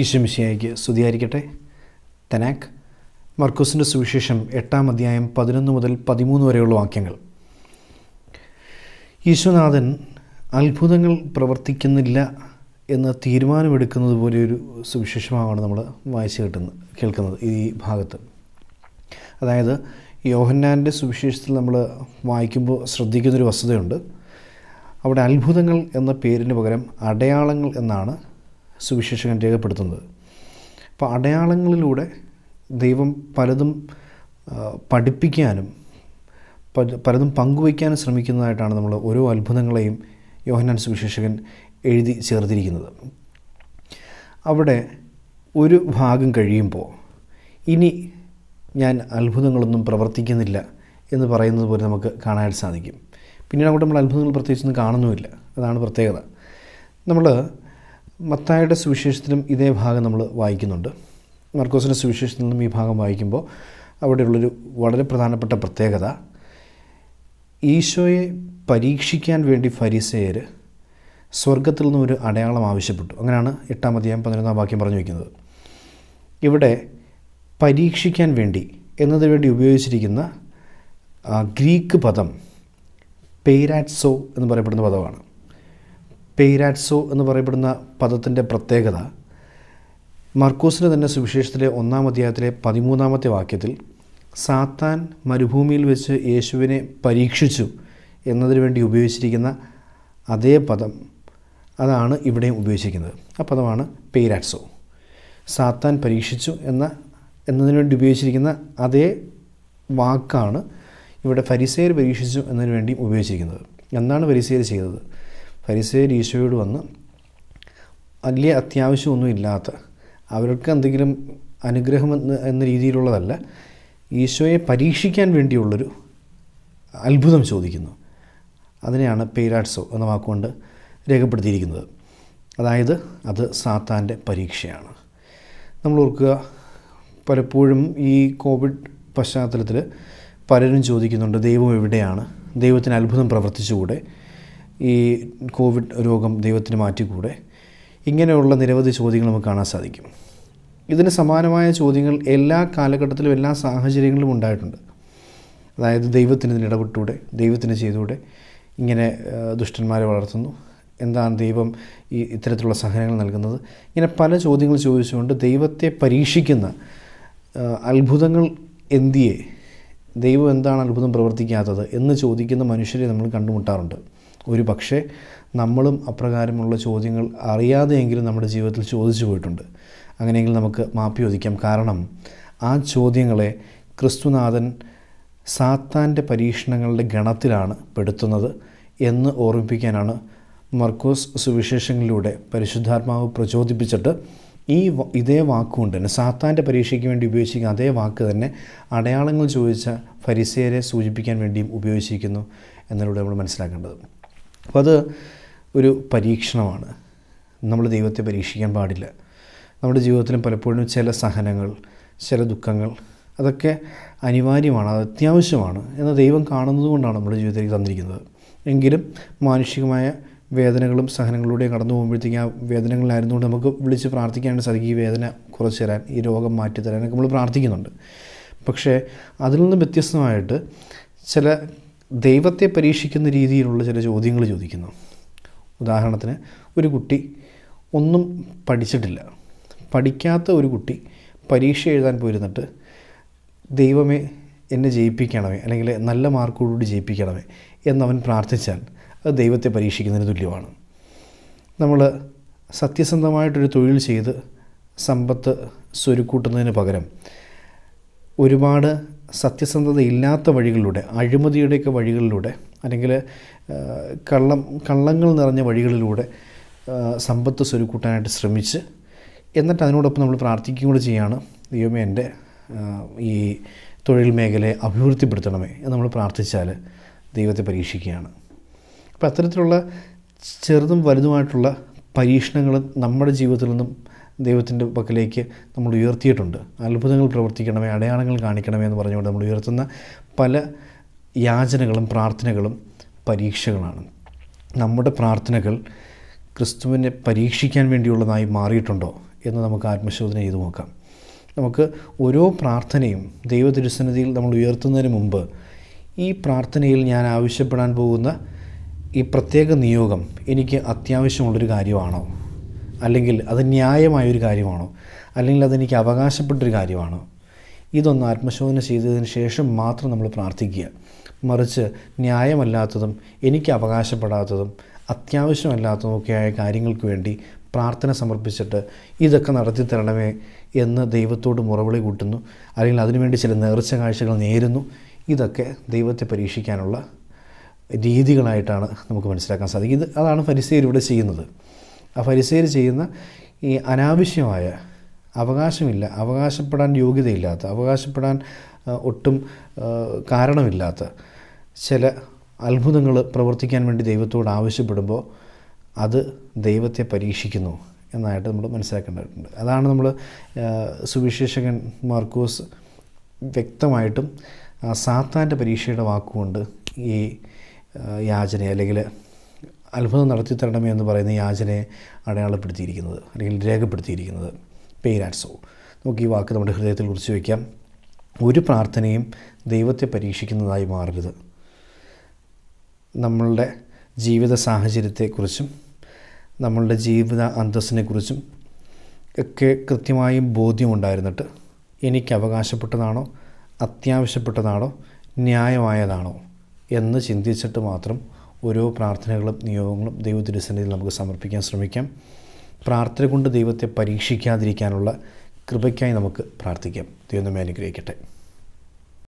ഈശ്വമിശിയായിക്ക് സ്തുതിയായിരിക്കട്ടെ തനാക്ക് മർക്കോസിൻ്റെ സുവിശേഷം എട്ടാം അധ്യായം പതിനൊന്ന് മുതൽ പതിമൂന്ന് വരെയുള്ള വാക്യങ്ങൾ ഈശ്വനാഥൻ അത്ഭുതങ്ങൾ പ്രവർത്തിക്കുന്നില്ല എന്ന് തീരുമാനമെടുക്കുന്നത് പോലെ ഒരു സുവിശേഷമാണ് നമ്മൾ വായിച്ചു കിട്ടുന്നത് കേൾക്കുന്നത് ഈ ഭാഗത്ത് അതായത് യോഹന്നാൻ്റെ സുവിശേഷത്തിൽ നമ്മൾ വായിക്കുമ്പോൾ ശ്രദ്ധിക്കുന്നൊരു വസ്തുതയുണ്ട് അവിടെ അത്ഭുതങ്ങൾ എന്ന പേരിന് പകരം അടയാളങ്ങൾ എന്നാണ് സുവിശേഷകൻ രേഖപ്പെടുത്തുന്നത് അപ്പോൾ അടയാളങ്ങളിലൂടെ ദൈവം പലതും പഠിപ്പിക്കാനും പലതും പങ്കുവയ്ക്കാനും ശ്രമിക്കുന്നതായിട്ടാണ് നമ്മൾ ഓരോ അത്ഭുതങ്ങളെയും യോഹനാൻ സുവിശേഷകൻ എഴുതി ചേർത്തിരിക്കുന്നത് അവിടെ ഒരു ഭാഗം കഴിയുമ്പോൾ ഇനി ഞാൻ അത്ഭുതങ്ങളൊന്നും പ്രവർത്തിക്കുന്നില്ല എന്ന് പറയുന്നത് പോലെ നമുക്ക് കാണാനായിട്ട് സാധിക്കും പിന്നീട് അങ്ങോട്ട് നമ്മൾ അത്ഭുതങ്ങൾ പ്രത്യേകിച്ചൊന്നും കാണുന്നുമില്ല അതാണ് പ്രത്യേകത നമ്മൾ മത്തായുടെ സുവിശേഷത്തിലും ഇതേ ഭാഗം നമ്മൾ വായിക്കുന്നുണ്ട് മർക്കോസിൻ്റെ സുവിശേഷത്തിൽ നിന്നും ഈ ഭാഗം വായിക്കുമ്പോൾ അവിടെയുള്ളൊരു വളരെ പ്രധാനപ്പെട്ട പ്രത്യേകത ഈശോയെ പരീക്ഷിക്കാൻ വേണ്ടി ഫരീസയർ സ്വർഗത്തിൽ നിന്നും ഒരു അടയാളം ആവശ്യപ്പെട്ടു അങ്ങനെയാണ് എട്ടാം അധ്യായം പതിനൊന്നാം വാക്യം പറഞ്ഞു വയ്ക്കുന്നത് ഇവിടെ പരീക്ഷിക്കാൻ വേണ്ടി എന്നതിന് വേണ്ടി ഉപയോഗിച്ചിരിക്കുന്ന ഗ്രീക്ക് പദം പേരാറ്റ്സോ എന്ന് പറയപ്പെടുന്ന പദമാണ് പെയ്രാറ്റ്സോ എന്ന് പറയപ്പെടുന്ന പദത്തിൻ്റെ പ്രത്യേകത മർക്കൂസിൻ്റെ തന്നെ സുവിശേഷത്തിലെ ഒന്നാം അധ്യായത്തിലെ പതിമൂന്നാമത്തെ വാക്യത്തിൽ സാത്താൻ മരുഭൂമിയിൽ വെച്ച് യേശുവിനെ പരീക്ഷിച്ചു എന്നതിനു വേണ്ടി ഉപയോഗിച്ചിരിക്കുന്ന അതേ പദം അതാണ് ഇവിടെയും ഉപയോഗിച്ചിരിക്കുന്നത് ആ പദമാണ് പെയ്രാറ്റ്സോ സാത്താൻ പരീക്ഷിച്ചു എന്ന എന്നതിനു വേണ്ടി ഉപയോഗിച്ചിരിക്കുന്ന അതേ വാക്കാണ് ഇവിടെ ഫരിസേർ പരീക്ഷിച്ചു എന്നതിനു വേണ്ടി ഉപയോഗിച്ചിരിക്കുന്നത് എന്താണ് ഫരിസേർ ചെയ്തത് ഫരിസേർ ഈശോയോട് വന്ന് വലിയ അത്യാവശ്യമൊന്നും അവർക്ക് എന്തെങ്കിലും അനുഗ്രഹം എന്ന എന്ന രീതിയിലുള്ളതല്ല ഈശോയെ പരീക്ഷിക്കാൻ വേണ്ടിയുള്ളൊരു അത്ഭുതം ചോദിക്കുന്നു അതിനെയാണ് പേരാട്സോ എന്ന വാക്കുകൊണ്ട് രേഖപ്പെടുത്തിയിരിക്കുന്നത് അതായത് അത് സാത്താൻ്റെ പരീക്ഷയാണ് നമ്മൾ ഓർക്കുക പലപ്പോഴും ഈ കോവിഡ് പശ്ചാത്തലത്തിൽ പലരും ചോദിക്കുന്നുണ്ട് ദൈവം എവിടെയാണ് ദൈവത്തിന് അത്ഭുതം പ്രവർത്തിച്ചുകൂടെ ഈ കോവിഡ് രോഗം ദൈവത്തിന് മാറ്റിക്കൂടെ ഇങ്ങനെയുള്ള നിരവധി ചോദ്യങ്ങൾ നമുക്ക് കാണാൻ സാധിക്കും ഇതിന് സമാനമായ ചോദ്യങ്ങൾ എല്ലാ കാലഘട്ടത്തിലും എല്ലാ സാഹചര്യങ്ങളിലും ഉണ്ടായിട്ടുണ്ട് അതായത് ദൈവത്തിന് ഇതിന് ഇടപെട്ടൂടെ ദൈവത്തിന് ചെയ്തുകൂടെ ഇങ്ങനെ ദുഷ്ടന്മാരെ വളർത്തുന്നു എന്താണ് ദൈവം ഈ ഇത്തരത്തിലുള്ള സഹനങ്ങൾ നൽകുന്നത് ഇങ്ങനെ പല ചോദ്യങ്ങൾ ചോദിച്ചുകൊണ്ട് ദൈവത്തെ പരീക്ഷിക്കുന്ന അത്ഭുതങ്ങൾ എന്തിയെ ദൈവം എന്താണ് അത്ഭുതം പ്രവർത്തിക്കാത്തത് എന്ന് ചോദിക്കുന്ന മനുഷ്യരെ നമ്മൾ കണ്ടുമുട്ടാറുണ്ട് ഒരു പക്ഷേ നമ്മളും അപ്രകാരമുള്ള ചോദ്യങ്ങൾ അറിയാതെയെങ്കിലും നമ്മുടെ ജീവിതത്തിൽ ചോദിച്ചു പോയിട്ടുണ്ട് അങ്ങനെയെങ്കിൽ നമുക്ക് മാപ്പ് ചോദിക്കാം കാരണം ആ ചോദ്യങ്ങളെ ക്രിസ്തുനാഥൻ സാത്താൻ്റെ പരീക്ഷണങ്ങളുടെ ഗണത്തിലാണ് പെടുത്തുന്നത് എന്ന് ഓർമ്മിപ്പിക്കാനാണ് മർക്കോസ് സുവിശേഷങ്ങളിലൂടെ പരിശുദ്ധാത്മാവ് പ്രചോദിപ്പിച്ചിട്ട് ഈ ഇതേ വാക്കുകൊണ്ട് തന്നെ സാത്താൻ്റെ പരീക്ഷയ്ക്ക് വേണ്ടി ഉപയോഗിച്ചിരിക്കുന്ന അതേ വാക്ക് തന്നെ അടയാളങ്ങൾ ചോദിച്ച ഫരിസേരെ സൂചിപ്പിക്കാൻ വേണ്ടിയും ഉപയോഗിച്ചിരിക്കുന്നു എന്നതിലൂടെ നമ്മൾ മനസ്സിലാക്കേണ്ടത് അപ്പോൾ അത് ഒരു പരീക്ഷണമാണ് നമ്മൾ ദൈവത്തെ പരീക്ഷിക്കാൻ പാടില്ല നമ്മുടെ ജീവിതത്തിലും പലപ്പോഴും ചില സഹനങ്ങൾ ചില ദുഃഖങ്ങൾ അതൊക്കെ അനിവാര്യമാണ് അത് അത്യാവശ്യമാണ് എന്ന് ദൈവം കാണുന്നതുകൊണ്ടാണ് നമ്മുടെ ജീവിതത്തിലേക്ക് തന്നിരിക്കുന്നത് എങ്കിലും മാനുഷികമായ വേദനകളും സഹനങ്ങളിലൂടെയും കടന്നു പോകുമ്പോഴത്തേക്കും ആ വേദനകളായിരുന്നുകൊണ്ട് നമുക്ക് വിളിച്ച് പ്രാർത്ഥിക്കാനായിട്ട് സാധിക്കും ഈ വേദന കുറച്ച് തരാൻ ഈ രോഗം മാറ്റി തരാനൊക്കെ നമ്മൾ പ്രാർത്ഥിക്കുന്നുണ്ട് പക്ഷേ അതിൽ നിന്നും വ്യത്യസ്തമായിട്ട് ചില ദൈവത്തെ പരീക്ഷിക്കുന്ന രീതിയിലുള്ള ചില ചോദ്യങ്ങൾ ചോദിക്കുന്നു ഉദാഹരണത്തിന് ഒരു കുട്ടി ഒന്നും പഠിച്ചിട്ടില്ല പഠിക്കാത്ത ഒരു കുട്ടി പരീക്ഷ എഴുതാൻ പോയിരുന്നിട്ട് ദൈവമേ എന്നെ ജയിപ്പിക്കണമേ അല്ലെങ്കിൽ നല്ല മാർക്കോടുകൂടി ജയിപ്പിക്കണമേ എന്നവൻ പ്രാർത്ഥിച്ചാൽ അത് ദൈവത്തെ പരീക്ഷിക്കുന്നതിന് തുല്യമാണ് നമ്മൾ സത്യസന്ധമായിട്ടൊരു തൊഴിൽ ചെയ്ത് സമ്പത്ത് സ്വരുക്കൂട്ടുന്നതിന് പകരം ഒരുപാട് സത്യസന്ധതയില്ലാത്ത വഴികളിലൂടെ അഴിമതിയുടെയൊക്കെ വഴികളിലൂടെ അല്ലെങ്കിൽ കള്ളം കള്ളങ്ങൾ നിറഞ്ഞ വഴികളിലൂടെ സമ്പത്ത് സ്വരുക്കൂട്ടാനായിട്ട് ശ്രമിച്ച് എന്നിട്ട് അതിനോടൊപ്പം നമ്മൾ പ്രാർത്ഥിക്കുകയും കൂടെ ചെയ്യുകയാണ് ദൈവമേ എൻ്റെ ഈ തൊഴിൽ മേഖലയെ അഭിവൃദ്ധിപ്പെടുത്തണമേ എന്ന് നമ്മൾ പ്രാർത്ഥിച്ചാൽ ദൈവത്തെ പരീക്ഷിക്കുകയാണ് അപ്പോൾ അത്തരത്തിലുള്ള ചെറുതും വലുതുമായിട്ടുള്ള പരീക്ഷണങ്ങൾ നമ്മുടെ ജീവിതത്തിൽ നിന്നും ദൈവത്തിൻ്റെ പക്കലേക്ക് നമ്മൾ ഉയർത്തിയിട്ടുണ്ട് അത്ഭുതങ്ങൾ പ്രവർത്തിക്കണമേ അടയാളങ്ങൾ കാണിക്കണമേ എന്ന് പറഞ്ഞുകൊണ്ട് നമ്മൾ ഉയർത്തുന്ന പല യാചനകളും പ്രാർത്ഥനകളും പരീക്ഷകളാണ് നമ്മുടെ പ്രാർത്ഥനകൾ ക്രിസ്തുവിനെ പരീക്ഷിക്കാൻ വേണ്ടിയുള്ളതായി മാറിയിട്ടുണ്ടോ എന്ന് നമുക്ക് ആത്മശോധന ചെയ്തു നോക്കാം നമുക്ക് ഓരോ പ്രാർത്ഥനയും ദൈവതിരുസന്നിധിയിൽ നമ്മൾ ഉയർത്തുന്നതിന് മുമ്പ് ഈ പ്രാർത്ഥനയിൽ ഞാൻ ആവശ്യപ്പെടാൻ പോകുന്ന ഈ പ്രത്യേക നിയോഗം എനിക്ക് അത്യാവശ്യമുള്ളൊരു കാര്യമാണോ അല്ലെങ്കിൽ അത് ന്യായമായൊരു കാര്യമാണോ അല്ലെങ്കിൽ അതെനിക്ക് അവകാശപ്പെട്ടൊരു കാര്യമാണോ ഇതൊന്ന് ആത്മശോധന ചെയ്തതിന് ശേഷം മാത്രം നമ്മൾ പ്രാർത്ഥിക്കുക മറിച്ച് ന്യായമല്ലാത്തതും എനിക്ക് അവകാശപ്പെടാത്തതും അത്യാവശ്യമല്ലാത്തതുമൊക്കെയായ കാര്യങ്ങൾക്ക് വേണ്ടി പ്രാർത്ഥന സമർപ്പിച്ചിട്ട് ഇതൊക്കെ നടത്തി തരണമേ എന്ന് ദൈവത്തോട് മുറവിളി കൂട്ടുന്നു അല്ലെങ്കിൽ അതിനുവേണ്ടി ചില നേർച്ച കാഴ്ചകൾ നേരുന്നു ഇതൊക്കെ ദൈവത്തെ പരീക്ഷിക്കാനുള്ള രീതികളായിട്ടാണ് നമുക്ക് മനസ്സിലാക്കാൻ സാധിക്കും ഇത് അതാണ് പരിസ്ഥിതി ഇവിടെ ചെയ്യുന്നത് പരിസയർ ചെയ്യുന്ന ഈ അനാവശ്യമായ അവകാശമില്ല അവകാശപ്പെടാൻ യോഗ്യതയില്ലാത്ത അവകാശപ്പെടാൻ ഒട്ടും കാരണമില്ലാത്ത ചില അത്ഭുതങ്ങൾ പ്രവർത്തിക്കാൻ വേണ്ടി ദൈവത്തോട് ആവശ്യപ്പെടുമ്പോൾ അത് ദൈവത്തെ പരീക്ഷിക്കുന്നു എന്നായിട്ട് നമ്മൾ മനസ്സിലാക്കേണ്ടതുണ്ട് അതാണ് നമ്മൾ സുവിശേഷകൻ മാർക്കോസ് വ്യക്തമായിട്ടും സാത്താൻ്റെ പരീക്ഷയുടെ വാക്കുകൊണ്ട് ഈ യാചന അല്ലെങ്കിൽ അത്ഭുതം നടത്തി തരണമേ എന്ന് പറയുന്ന യാചനയെ അടയാളപ്പെടുത്തിയിരിക്കുന്നത് അല്ലെങ്കിൽ രേഖപ്പെടുത്തിയിരിക്കുന്നത് പേരാറ്റ്സോ നമുക്ക് ഈ വാക്ക് നമ്മുടെ ഹൃദയത്തിൽ കുറിച്ച് വയ്ക്കാം ഒരു പ്രാർത്ഥനയും ദൈവത്തെ പരീക്ഷിക്കുന്നതായി മാറരുത് നമ്മളുടെ ജീവിത സാഹചര്യത്തെക്കുറിച്ചും നമ്മളുടെ ജീവിത അന്തസ്സിനെക്കുറിച്ചും ഒക്കെ കൃത്യമായും ബോധ്യമുണ്ടായിരുന്നിട്ട് എനിക്ക് അവകാശപ്പെട്ടതാണോ അത്യാവശ്യപ്പെട്ടതാണോ ന്യായമായതാണോ എന്ന് ചിന്തിച്ചിട്ട് മാത്രം ഓരോ പ്രാർത്ഥനകളും നിയോഗങ്ങളും ദൈവത്തിൻ്റെ സന്നിധിയിൽ നമുക്ക് സമർപ്പിക്കാൻ ശ്രമിക്കാം പ്രാർത്ഥന കൊണ്ട് ദൈവത്തെ പരീക്ഷിക്കാതിരിക്കാനുള്ള കൃപയ്ക്കായി നമുക്ക് പ്രാർത്ഥിക്കാം ദൈവം നമ്മെ അനുഗ്രഹിക്കട്ടെ